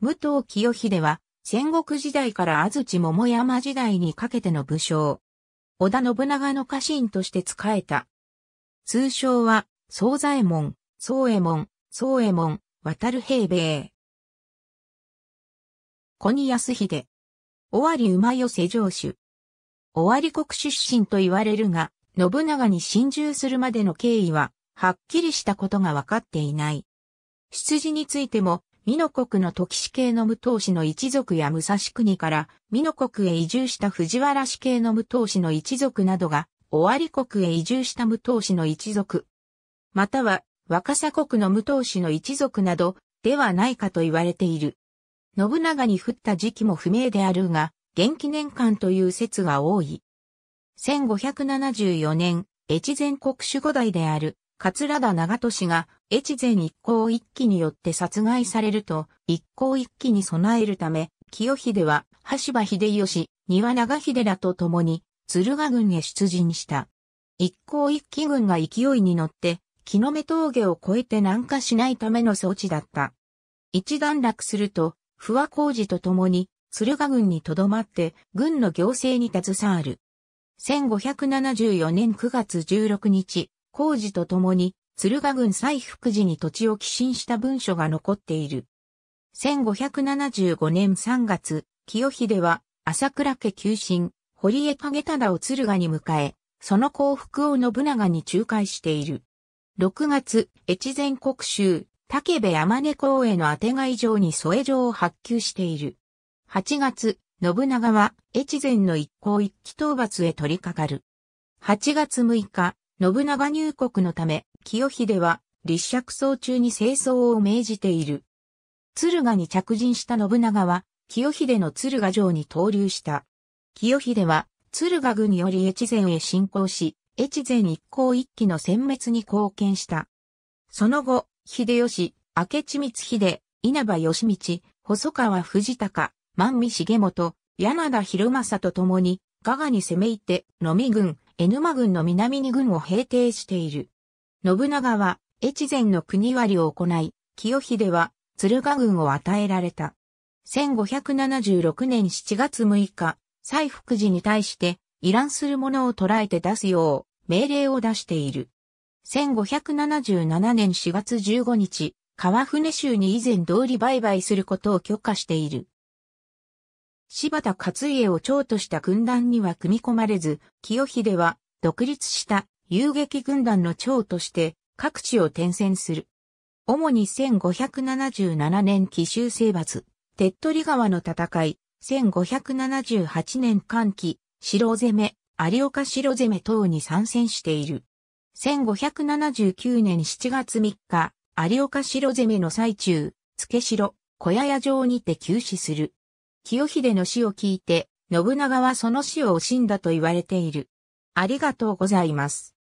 武藤清秀は、戦国時代から安土桃山時代にかけての武将。織田信長の家臣として仕えた。通称は、総左衛門、宗右衛門、宗右衛門、渡る平米。小に康秀。尾張馬寄城主。尾張国出身と言われるが、信長に侵入するまでの経緯は、はっきりしたことがわかっていない。出自についても、美濃国の時氏系の武藤氏の一族や武蔵国から美濃国へ移住した藤原氏系の武藤氏の一族などが、尾張国へ移住した武藤氏の一族。または、若狭国の武藤氏の一族など、ではないかと言われている。信長に降った時期も不明であるが、元気年間という説が多い。1574年、越前国守護代である、桂田長利氏が越前一行一揆によって殺害されると、一行一揆に備えるため、清秀は、橋場秀吉、庭長秀らと共に、鶴ヶ軍へ出陣した。一行一揆軍が勢いに乗って、木の目峠を越えて南下しないための装置だった。一段落すると、不和工事と共に、鶴ヶ軍に留まって、軍の行政に携わる。1574年9月16日、工事と共に、鶴ヶ郡西福寺に土地を寄進した文書が残っている。1575年3月、清秀は朝倉家旧臣、堀江景忠を鶴ヶに迎え、その幸福を信長に仲介している。6月、越前国州、武部山根公への当てがい状に添え状を発給している。8月、信長は越前の一向一騎討伐へ取り掛かる。8月6日、信長入国のため、清秀は、立尺層中に清掃を命じている。敦賀に着陣した信長は、清秀の敦賀城に投留した。清秀は、敦賀軍により越前へ侵攻し、越前一向一揆の殲滅に貢献した。その後、秀吉、明智光秀、稲葉義道、細川藤高、万美重元、柳田博正と共に、加賀に攻め入って、野見軍、江沼軍の南に軍を平定している。信長は、越前の国割を行い、清秀は、鶴ヶ軍を与えられた。1576年7月6日、西福寺に対して、依覧する者を捕らえて出すよう、命令を出している。1577年4月15日、川船州に以前通り売買することを許可している。柴田勝家を長とした軍団には組み込まれず、清秀は独立した遊撃軍団の長として各地を転戦する。主に1577年奇襲征伐、手っ取り川の戦い、1578年寒気、城攻め、有岡城攻め等に参戦している。1579年7月3日、有岡城攻めの最中、付城、小屋屋城にて急死する。清秀の死を聞いて、信長はその死を惜しんだと言われている。ありがとうございます。